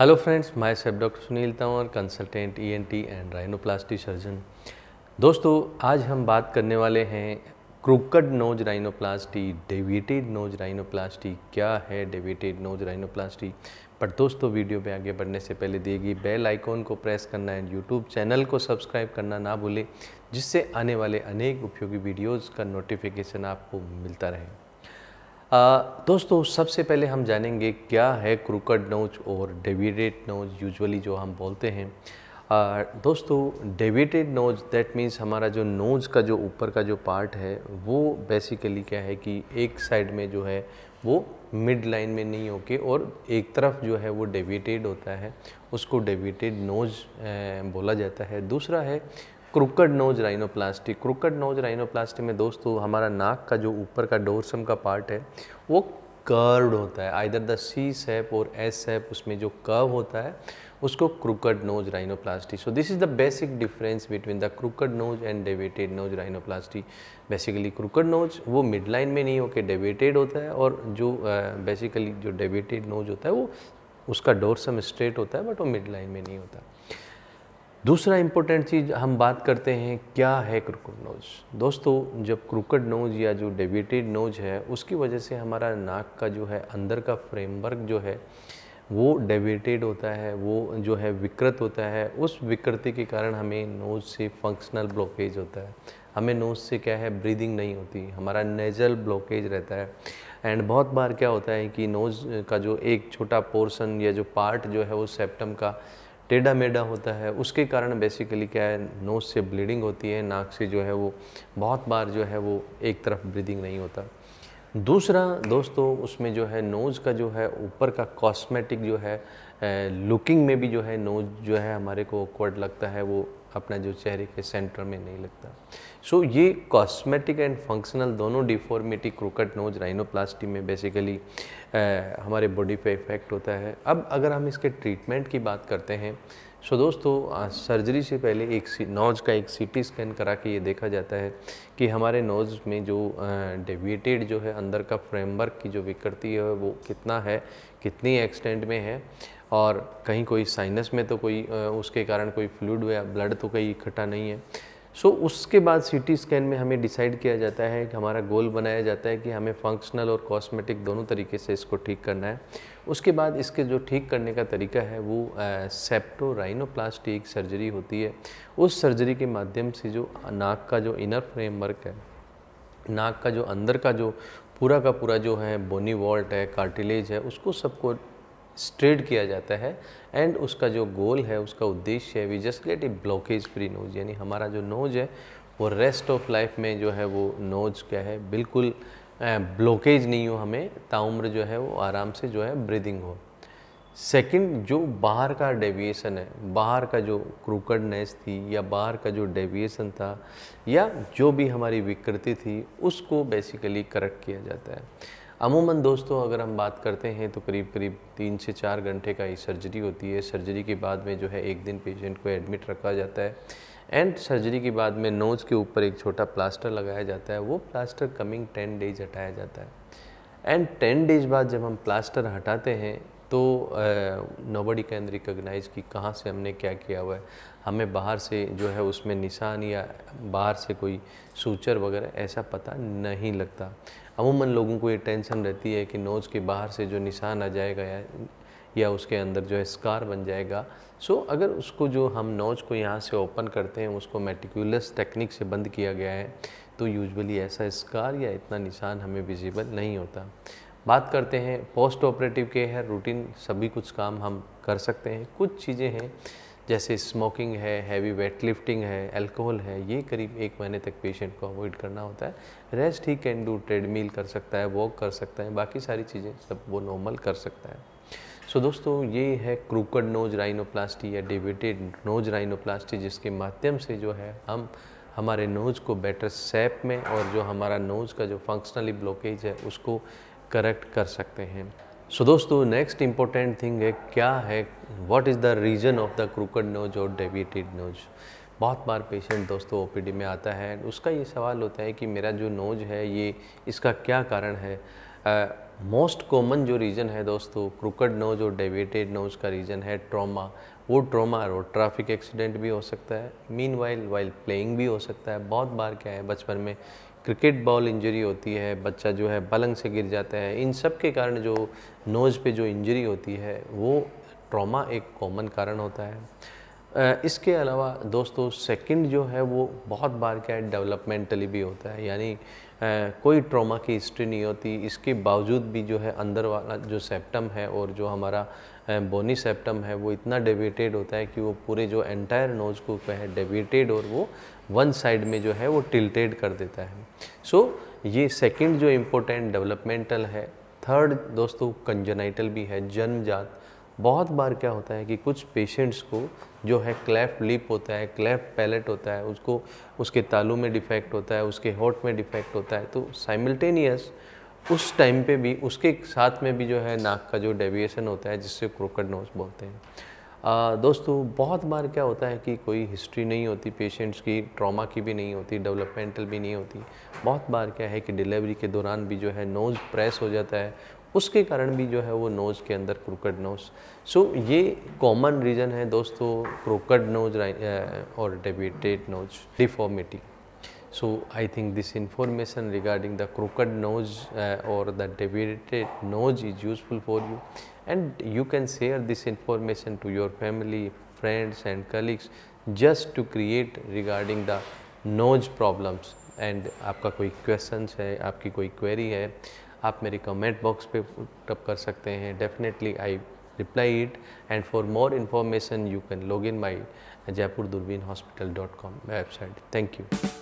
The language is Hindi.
hello friends myself doctor Sunil Tanwar consultant ENT and rhinoplasty surgeon दोस्तों आज हम बात करने वाले हैं crooked nose rhinoplasty deviated nose rhinoplasty क्या है डेविटेड नोज राइनोप्लास्टी पर दोस्तों वीडियो में आगे बढ़ने से पहले दिए बेल आइकॉन को प्रेस करना एंड यूट्यूब चैनल को सब्सक्राइब करना ना भूलें जिससे आने वाले अनेक उपयोगी वीडियोज़ का नोटिफिकेशन आपको मिलता रहे दोस्तों सबसे पहले हम जानेंगे क्या है क्रूकड नोज और डेविडेड नोज यूजुअली जो हम बोलते हैं आ, दोस्तों डेविटेड नोज दैट मीन्स हमारा जो नोज का जो ऊपर का जो पार्ट है वो बेसिकली क्या है कि एक साइड में जो है वो मिड लाइन में नहीं होके और एक तरफ जो है वो डेविटेड होता है उसको डेविटेड नोज बोला जाता है दूसरा है crooked nose rhinoplasty crooked nose rhinoplasty में दोस्तों हमारा नाक का जो ऊपर का डोरसम का पार्ट है वो कर्व होता है आइदर द सी सेप और एस सेप उसमें जो कर्व होता है उसको crooked nose rhinoplasty so this is the basic difference between the crooked nose and deviated nose rhinoplasty basically crooked nose वो मिड लाइन में नहीं होकर डेविटेड होता है और जो बेसिकली uh, जो डेविटेड नोज होता है वो उसका डोरसम स्ट्रेट होता है बट वो मिड लाइन में नहीं होता दूसरा इम्पोर्टेंट चीज़ हम बात करते हैं क्या है क्रुकट नोज दोस्तों जब क्रुकड नोज या जो डेविटेड नोज है उसकी वजह से हमारा नाक का जो है अंदर का फ्रेमवर्क जो है वो डेविटेड होता है वो जो है विकृत होता है उस विकृति के कारण हमें नोज़ से फंक्शनल ब्लॉकेज होता है हमें नोज़ से क्या है ब्रीदिंग नहीं होती हमारा नेजल ब्लॉकेज रहता है एंड बहुत बार क्या होता है कि नोज़ का जो एक छोटा पोर्शन या जो पार्ट जो है वो सेप्टम का टेढ़ा मेढ़ा होता है उसके कारण बेसिकली क्या है नोज से ब्लीडिंग होती है नाक से जो है वो बहुत बार जो है वो एक तरफ ब्रीदिंग नहीं होता दूसरा दोस्तों उसमें जो है नोज़ का जो है ऊपर का कॉस्मेटिक जो है लुकिंग में भी जो है नोज जो है हमारे को ऑकवर्ड लगता है वो अपना जो चेहरे के सेंटर में नहीं लगता सो so, ये कॉस्मेटिक एंड फंक्शनल दोनों डिफॉर्मिटी क्रोकट नोज राइनोप्लास्टी में बेसिकली आ, हमारे बॉडी पे इफेक्ट होता है अब अगर हम इसके ट्रीटमेंट की बात करते हैं सो so, दोस्तों सर्जरी से पहले एक नोज का एक सीटी स्कैन करा के ये देखा जाता है कि हमारे नोज में जो डेविएटेड जो है अंदर का फ्रेमवर्क की जो विकृति है वो कितना है कितनी एक्सटेंट में है और कहीं कोई साइनस में तो कोई उसके कारण कोई फ्लूड या ब्लड तो कहीं इकट्ठा नहीं है सो so, उसके बाद सीटी स्कैन में हमें डिसाइड किया जाता है कि हमारा गोल बनाया जाता है कि हमें फंक्शनल और कॉस्मेटिक दोनों तरीके से इसको ठीक करना है उसके बाद इसके जो ठीक करने का तरीका है वो एक सर्जरी होती है उस सर्जरी के माध्यम से जो नाक का जो इनर फ्रेमवर्क है नाक का जो अंदर का जो पूरा का पूरा जो है बोनी वॉल्ट है कार्टिलेज है उसको सबको स्ट्रेट किया जाता है एंड उसका जो गोल है उसका उद्देश्य है we just get a blockage free nose यानी हमारा जो नोज है वो रेस्ट ऑफ लाइफ में जो है वो नोज क्या है बिल्कुल ब्लॉकेज नहीं हो हमें ताउम्र जो है वो आराम से जो है ब्रीदिंग हो सेकंड जो बाहर का डेविएशन है बाहर का जो क्रूकडनेस थी या बाहर का जो डेविएशन था या जो भी हमारी विकृति थी उसको बेसिकली करेक्ट किया जाता है अमूमन दोस्तों अगर हम बात करते हैं तो करीब करीब तीन से चार घंटे का ही सर्जरी होती है सर्जरी के बाद में जो है एक दिन पेशेंट को एडमिट रखा जाता है एंड सर्जरी के बाद में नोज़ के ऊपर एक छोटा प्लास्टर लगाया जाता है वो प्लास्टर कमिंग टेन डेज हटाया जाता है एंड टेन डेज बाद जब हम प्लास्टर हटाते हैं तो नोबडी कैन रिकोगनाइज कि कहाँ से हमने क्या किया हुआ है हमें बाहर से जो है उसमें निशान या बाहर से कोई सूचर वगैरह ऐसा पता नहीं लगता अमूमन लोगों को ये टेंशन रहती है कि नोज़ के बाहर से जो निशान आ जाएगा या या उसके अंदर जो है स्कार बन जाएगा सो so, अगर उसको जो हम नोज को यहाँ से ओपन करते हैं उसको मेटिकुलस टेक्निक से बंद किया गया है तो यूजुअली ऐसा स्कार या इतना निशान हमें विजिबल नहीं होता बात करते हैं पोस्ट ऑपरेटिव के केयर रूटीन सभी कुछ काम हम कर सकते हैं कुछ चीज़ें हैं जैसे स्मोकिंग है हैवी वेट लिफ्टिंग है अल्कोहल है ये करीब एक महीने तक पेशेंट को अवॉइड करना होता है rest he can do treadmill कर सकता है वॉक कर सकता है बाकी सारी चीज़ें सब वो नॉर्मल कर सकता है सो so, दोस्तों ये है क्रूकड नोज राइनोप्लास्टी या डिविटेड नोज राइनोप्लास्टी जिसके माध्यम से जो है हम हमारे नोज़ को बेटर सेप में और जो हमारा नोज़ का जो फंक्शनली ब्लॉकेज है उसको करेक्ट कर सकते हैं सो so, दोस्तों नेक्स्ट इम्पोर्टेंट थिंग है क्या है what is the reason of the crooked nose और डेविटेड नोज बहुत बार पेशेंट दोस्तों ओपीडी में आता है उसका ये सवाल होता है कि मेरा जो नोज है ये इसका क्या कारण है मोस्ट uh, कॉमन जो रीज़न है दोस्तों क्रूकड नोज और डेविटेड नोज का रीज़न है ट्रॉमा वो ट्रोमा और ट्रैफिक एक्सीडेंट भी हो सकता है मीन वाइल वाइल प्लेइंग भी हो सकता है बहुत बार क्या है बचपन में क्रिकेट बॉल इंजरी होती है बच्चा जो है पलंग से गिर जाता है इन सब के कारण जो नोज़ पे जो इंजरी होती है वो ट्रॉमा एक कॉमन कारण होता है इसके अलावा दोस्तों सेकंड जो है वो बहुत बार क्या है डेवलपमेंटली भी होता है यानी कोई ट्रॉमा की हिस्ट्री नहीं होती इसके बावजूद भी जो है अंदर वाला जो सेप्टम है और जो हमारा बोनी सेप्टम है वो इतना डेविटेड होता है कि वो पूरे जो एंटायर नोज को है डेविटेड और वो वन साइड में जो है वो टिल्टेड कर देता है सो so, ये सेकंड जो इम्पोर्टेंट डेवलपमेंटल है थर्ड दोस्तों कंजनाइटल भी है जन्मजात बहुत बार क्या होता है कि कुछ पेशेंट्स को जो है क्लैफ लिप होता है क्लैफ पैलेट होता है उसको उसके तालू में डिफेक्ट होता है उसके होठ में डिफेक्ट होता है तो साइमल्टेनियस उस टाइम पे भी उसके साथ में भी जो है नाक का जो डेविएशन होता है जिससे क्रोकड नोज बोलते हैं आ, दोस्तों बहुत बार क्या होता है कि कोई हिस्ट्री नहीं होती पेशेंट्स की ट्रॉमा की भी नहीं होती डेवलपमेंटल भी नहीं होती बहुत बार क्या है कि डिलीवरी के दौरान भी जो है नोज़ प्रेस हो जाता है उसके कारण भी जो है वो नोज़ के अंदर क्रोकड नोज़ सो ये कॉमन रीज़न है दोस्तों क्रोकड नोज और डेबिटेड nose deformity So I think this information regarding the crooked nose uh, or the deviated nose is useful for you and you can share this information to your family, friends and colleagues just to create regarding the nose problems and aapka koi questions hai aapki koi query hai aap mere comment box pe put up kar sakte hain definitely i reply it and for more information you can log in my jaipurdurbinhospital.com website thank you